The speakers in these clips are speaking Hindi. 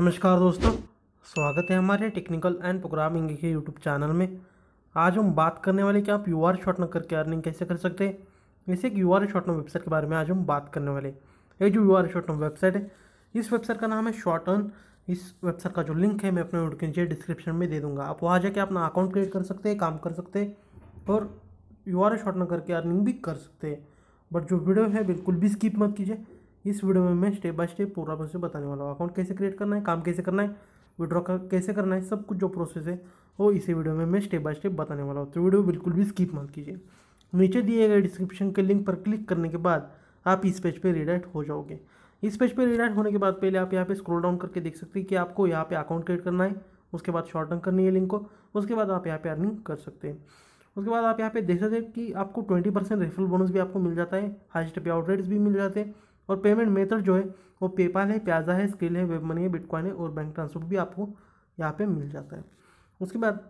नमस्कार दोस्तों स्वागत है हमारे टेक्निकल एंड प्रोग्रामिंग के यूट्यूब चैनल में आज हम बात करने वाले कि आप यू आर शॉर्टन करके अर्निंग कैसे कर सकते हैं जैसे कि यू आर शॉर्ट वेबसाइट के बारे में आज हम बात करने वाले ये जो यू आर शॉर्ट वेबसाइट है इस वेबसाइट का नाम है शॉर्ट अर्न इस वेबसाइट का जो लिंक है मैं अपने वीडियो के नीचे डिस्क्रिप्शन में दे दूँगा आप वहाँ जाके अपना अकाउंट क्रिएट कर सकते हैं काम कर सकते हैं और यू आर शॉर्टन करके अर्निंग भी कर सकते हैं बट जो वीडियो है बिल्कुल भी स्किप मत कीजिए इस वीडियो में मैं स्टेप बाय स्टेप पूरा प्रोसेस बताने वाला हूँ अकाउंट कैसे क्रिएट करना है काम कैसे करना है विड्रॉ का कैसे करना है सब कुछ जो प्रोसेस है वो इसी वीडियो में मैं स्टेप बाय स्टेप बताने वाला हूँ तो वीडियो बिल्कुल भी स्किप मत कीजिए नीचे दिए गए डिस्क्रिप्शन के लिंक पर क्लिक करने के बाद आप इस पेज पर रिडाइट हो जाओगे इस पेज पर रिडाइट होने के बाद पहले आप यहाँ पे स्क्रोल डाउन करके देख सकते हैं कि आपको यहाँ पर अकाउंट क्रिएट करना है उसके बाद शॉर्ट टर्म करनी है लिंक को उसके बाद आप यहाँ पे अर्निंग कर सकते हैं उसके बाद आप यहाँ पे देख सकते हैं कि आपको ट्वेंटी परसेंट रेफरल बोनस भी आपको मिल जाता है हाइस्ट पे आउट रेट्स भी मिल जाते हैं और पेमेंट मेथड जो है वो पेपाल है प्याजा है स्किल है वेब मनी है बिटकॉइन है और बैंक ट्रांसफर भी आपको यहाँ पे मिल जाता है उसके बाद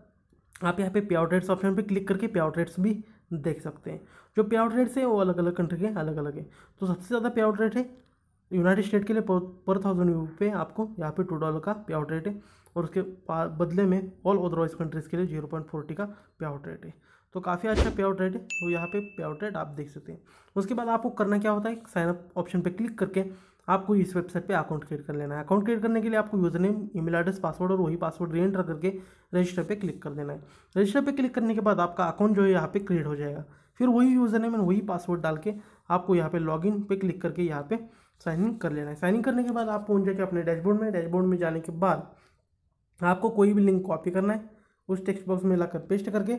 आप यहाँ पे पे आउट रेट्स ऑप्शन पे क्लिक करके पे रेट्स भी देख सकते हैं जो पे रेट्स है वो अलग अलग कंट्री के अलग अलग है तो सबसे ज़्यादा पे आउट रेट है यूनाइटेड स्टेट के लिए पर थाउजेंड यू पे आपको यहाँ पे टू डॉलर का पे आउट रेट है और उसके बदले में ऑल अदरवाइज कंट्रीज़ के लिए जीरो पॉइंट फोर्टी का पे आउट रेट है तो काफ़ी अच्छा पे आउट रेट है तो यहाँ पे पे आउट रेट आप देख सकते हैं उसके बाद आपको करना क्या होता है साइनअप ऑप्शन पर क्लिक करके आपको इस वेबसाइट पर अकाउंट क्रिएट कर लेना है अकाउंट क्रिएट करने के लिए आपको username mail address password और वही पासवर्ड री एंटर करके रजिस्टर पर क्लिक कर देना है रजिस्टर पर क्लिक करने के बाद आपका अकाउंट जो है यहाँ पे क्रिएट हो जाएगा फिर वही यूज़र नेम एंड वही पासवर्ड डाल के आपको यहाँ पे लॉगिन पे क्लिक करके यहाँ पे साइन इन कर लेना है साइन इन करने के बाद आप पहुंच जाके अपने डैशबोर्ड में डैशबोर्ड में जाने के बाद आपको कोई भी लिंक कॉपी करना है उस टेक्स्ट बॉक्स में लाकर पेस्ट करके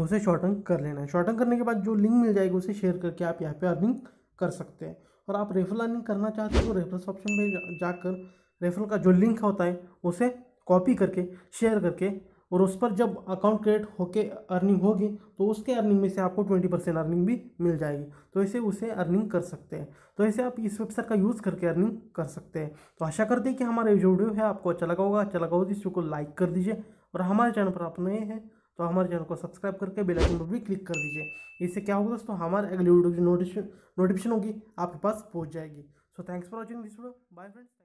उसे शॉर्टन कर लेना है शॉर्टन करने के बाद जो लिंक मिल जाएगी उसे शेयर करके आप यहाँ पे अर्निंग कर सकते हैं और आप रेफरल अर्निंग करना चाहते हो तो रेफरल्स ऑप्शन में जाकर रेफरल का जो लिंक होता है उसे कॉपी करके शेयर करके और उस पर जब अकाउंट क्रिएट होके अर्निंग होगी तो उसके अर्निंग में से आपको ट्वेंटी परसेंट अर्निंग भी मिल जाएगी तो ऐसे उसे अर्निंग कर सकते हैं तो ऐसे आप इस वेबसाइट का यूज़ करके अर्निंग कर सकते हैं तो आशा करते हैं कि हमारा जो वीडियो है आपको अच्छा लगा होगा अच्छा लगा होगा तो वीडियो को लाइक कर दीजिए और हमारे चैनल पर आप नए हैं तो हमारे चैनल को सब्सक्राइब करके बेल आइकन पर भी क्लिक कर दीजिए इससे क्या होगा दोस्तों हमारे अगले वीडियो की नोटिफिकेशन होगी आपके पास पहुँच जाएगी so thanks for watching this video bye friends